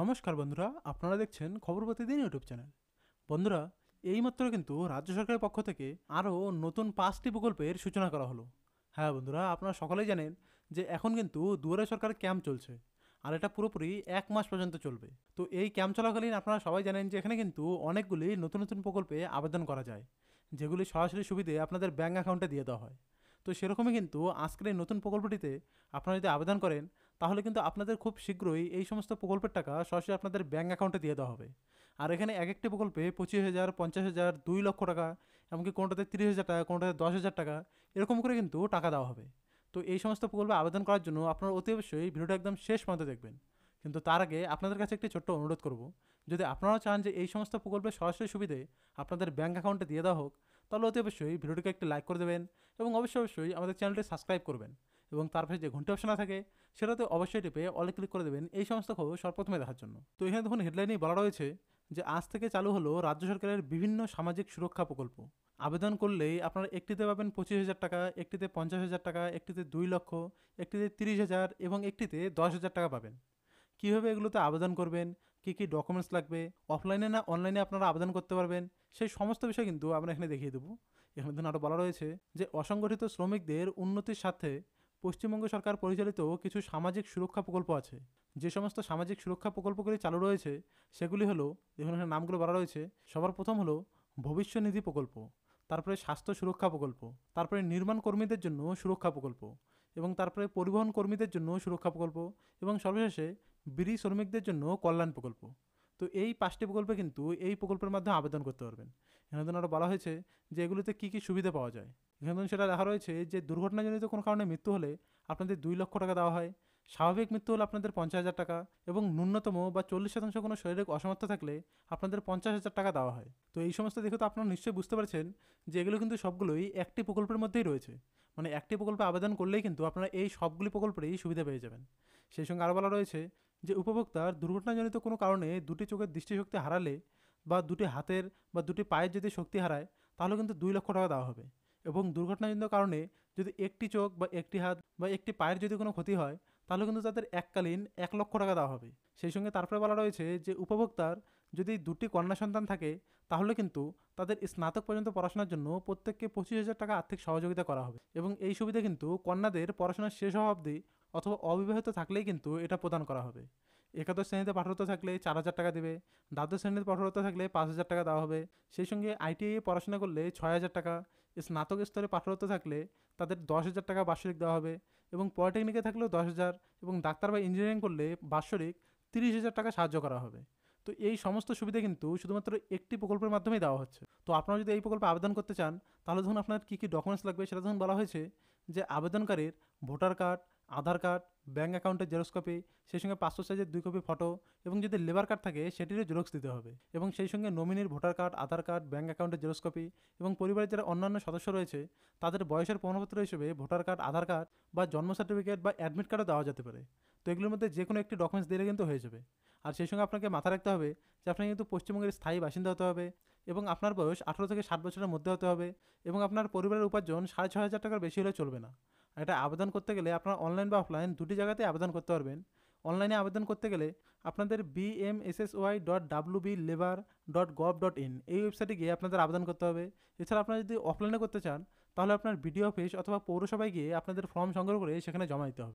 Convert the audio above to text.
নমস্কার বন্ধুরা আপনারা দেখছেন খবর প্রতিদিন ইউটিউব চ্যানেল বন্ধুরা এইমাত্র কিন্তু রাজ্য সরকারের পক্ষ থেকে আরও নতুন পাঁচটি প্রকল্পের সূচনা করা হলো হ্যাঁ বন্ধুরা আপনারা সকলেই জানেন যে এখন কিন্তু দুয়ারে সরকার ক্যাম্প চলছে আর এটা পুরোপুরি এক মাস পর্যন্ত চলবে তো এই ক্যাম্প চলাকালীন আপনারা সবাই জানেন যে এখানে কিন্তু অনেকগুলি নতুন নতুন প্রকল্পে আবেদন করা যায় যেগুলি সরাসরি সুবিধে আপনাদের ব্যাঙ্ক অ্যাকাউন্টে দিয়ে দেওয়া হয় তো সেরকমই কিন্তু আজকের এই নতুন প্রকল্পটিতে আপনারা যদি আবেদন করেন তাহলে কিন্তু আপনাদের খুব শীঘ্রই এই সমস্ত প্রকল্পের টাকা সরাসরি আপনাদের ব্যাঙ্ক অ্যাকাউন্টে দিয়ে দেওয়া হবে আর এখানে এক একটি প্রকল্পে পঁচিশ হাজার পঞ্চাশ হাজার দুই লক্ষ টাকা এমনকি কোনোটাতে তিরিশ হাজার টাকা কোনোটাতে দশ হাজার টাকা এরকম করে কিন্তু টাকা দেওয়া হবে তো এই সমস্ত প্রকল্পে আবেদন করার জন্য আপনারা অতি অবশ্যই ভিডিওটা একদম শেষ পর্যন্ত দেখবেন কিন্তু তার আগে আপনাদের কাছে একটি ছোট্ট অনুরোধ করব যদি আপনারাও চান যে এই সমস্ত প্রকল্পের সরাসরি সুবিধে আপনাদের ব্যাঙ্ক অ্যাকাউন্টে দিয়ে দেওয়া হোক তাহলে অতি অবশ্যই ভিডিওটিকে একটি লাইক করে দেবেন এবং অবশ্যই অবশ্যই আমাদের চ্যানেলটি সাবস্ক্রাইব করবেন এবং তার পাশে যে ঘন্টা অপশন থাকে সেটাতে অবশ্যই টিপে অলে ক্লিক করে দেবেন এই সমস্ত খবর সর্বপ্রথমে দেখার জন্য তো এখানে দেখুন হেডলাইনেই বলা রয়েছে যে আজ থেকে চালু হলো রাজ্য সরকারের বিভিন্ন সামাজিক সুরক্ষা প্রকল্প আবেদন করলেই আপনারা একটিতে পাবেন পঁচিশ হাজার টাকা একটিতে পঞ্চাশ হাজার টাকা একটিতে দুই লক্ষ একটিতে তিরিশ হাজার এবং একটিতে দশ হাজার টাকা পাবেন কীভাবে এগুলোতে আবেদন করবেন কী কী ডকুমেন্টস লাগবে অফলাইনে না অনলাইনে আপনারা আবেদন করতে পারবেন সেই সমস্ত বিষয় কিন্তু আমরা এখানে দেখিয়ে দেবো এখানে ধরুন আরও বলা রয়েছে যে অসংগঠিত শ্রমিকদের উন্নতির সাথে পশ্চিমবঙ্গ সরকার পরিচালিত কিছু সামাজিক সুরক্ষা প্রকল্প আছে যে সমস্ত সামাজিক সুরক্ষা প্রকল্পগুলি চালু রয়েছে সেগুলি হলো এখানে নামগুলো বলা রয়েছে সবার প্রথম হলো ভবিষ্য নিধি প্রকল্প তারপরে স্বাস্থ্য সুরক্ষা প্রকল্প তারপরে নির্মাণ কর্মীদের জন্য সুরক্ষা প্রকল্প এবং তারপরে পরিবহন কর্মীদের জন্য সুরক্ষা প্রকল্প এবং সর্বশেষে বিড়ি শ্রমিকদের জন্য কল্যাণ প্রকল্প তো এই পাঁচটি প্রকল্পে কিন্তু এই প্রকল্পের মাধ্যমে আবেদন করতে পারবেন এনাদের আরও বলা হয়েছে যে এগুলিতে কী কী সুবিধা পাওয়া যায় নিবন্ধন সেটা লেখা রয়েছে যে দুর্ঘটনাজনিত কোনো কারণে মৃত্যু হলে আপনাদের দুই লক্ষ টাকা দেওয়া হয় স্বাভাবিক মৃত্যু হলে আপনাদের পঞ্চাশ হাজার টাকা এবং ন্যূনতম বা চল্লিশ শতাংশ কোনো শারীরিক অসমর্থ থাকলে আপনাদের পঞ্চাশ হাজার টাকা দেওয়া হয় তো এই সমস্ত দেখে তো আপনারা নিশ্চয়ই বুঝতে পারছেন যে এগুলো কিন্তু সবগুলোই একটি প্রকল্পের মধ্যেই রয়েছে মানে একটি প্রকল্পে আবেদন করলেই কিন্তু আপনারা এই সবগুলি প্রকল্পেরই সুবিধা পেয়ে যাবেন সেই সঙ্গে আরও বলা রয়েছে যে উপভোক্তার দুর্ঘটনাজনিত কোনো কারণে দুটি চোখের দৃষ্টিশক্তি হারালে বা দুটি হাতের বা দুটি পায়ের যদি শক্তি হারায় তাহলে কিন্তু দুই লক্ষ টাকা দেওয়া হবে এবং দুর্ঘটনাজনিত কারণে যদি একটি চোখ বা একটি হাত বা একটি পায়ের যদি কোনো ক্ষতি হয় তাহলে কিন্তু তাদের এককালীন এক লক্ষ টাকা দেওয়া হবে সেই সঙ্গে তারপরে বলা রয়েছে যে উপভোক্তার যদি দুটি কন্যা সন্তান থাকে তাহলে কিন্তু তাদের স্নাতক পর্যন্ত পড়াশোনার জন্য প্রত্যেককে পঁচিশ হাজার টাকা আর্থিক সহযোগিতা করা হবে এবং এই সুবিধা কিন্তু কন্যাদের পড়াশোনা শেষ হওয়া অবধি অথবা অবিবাহিত থাকলেই কিন্তু এটা প্রদান করা হবে একাদশ শ্রেণীতে পাঠরত থাকলে চার হাজার টাকা দেবে দ্বাদশ শ্রেণীতে পাঠরত থাকলে পাঁচ হাজার টাকা দেওয়া হবে সেই সঙ্গে আইটিআইয়ে পড়াশোনা করলে ছয় হাজার টাকা স্নাতক স্তরে পাঠরত থাকলে তাদের দশ হাজার টাকা বার্ষিক দেওয়া হবে এবং পলিটেকনিকে থাকলেও দশ হাজার এবং ডাক্তার বা ইঞ্জিনিয়ারিং করলে বার্ষিক তিরিশ হাজার টাকা সাহায্য করা হবে তো এই সমস্ত সুবিধা কিন্তু শুধুমাত্র একটি প্রকল্পের মাধ্যমেই দেওয়া হচ্ছে তো আপনারা যদি এই প্রকল্পে আবেদন করতে চান তাহলে ধরুন আপনার কী কী ডকুমেন্টস লাগবে সেটা ধরুন বলা হয়েছে যে আবেদনকারীর voter card Aadhaar card bank অ্যাকাউন্টের জেরক্স কপি সেই সঙ্গে পাসপোর্ট সাইজের দুই কপি ফটো এবং যদি লেবার কার্ড থাকে সেটিরও জেরক্স দিতে হবে এবং সেই সঙ্গে নমিনির voter card Aadhaar card bank অ্যাকাউন্টের জেরক্স কপি এবং পরিবারের যারা অন্যান্য সদস্য রয়েছে তাদের বয়সের প্রমাণপত্র হিসেবে ভোটার কার্ড আধার কার্ড বা জন্ম সার্টিফিকেট বা অ্যাডমিট কার্ডও দেওয়া যেতে পারে তো এগুলোর মধ্যে যে কোনো একটি ডকুমেন্টস দিলে কিন্তু হয়ে যাবে আর সেই সঙ্গে আপনাকে মাথায় রাখতে হবে যে আপনাকে কিন্তু পশ্চিমবঙ্গের স্থায়ী বাসিন্দা হতে হবে এবং আপনার বয়স আঠারো থেকে ষাট বছরের মধ্যে হতে হবে এবং আপনার পরিবারের উপার্জন সাড়ে ছ হাজার টাকার বেশি হলে চলবে না এটা আবেদন করতে গেলে আপনারা অনলাইন বা অফলাইন দুটি জায়গাতে আবেদন করতে পারবেন অনলাইনে আবেদন করতে গেলে আপনাদের BMSSY dot W B labour dot gov dot in এই ওয়েবসাইটে গিয়ে আপনাদের আবেদন করতে হবে এছাড়া আপনারা যদি অফলাইনে করতে চান তাহলে আপনার বিডিও অফিস অথবা পৌরসভায় গিয়ে আপনাদের ফর্ম সংগ্রহ করে সেখানে জমা দিতে হবে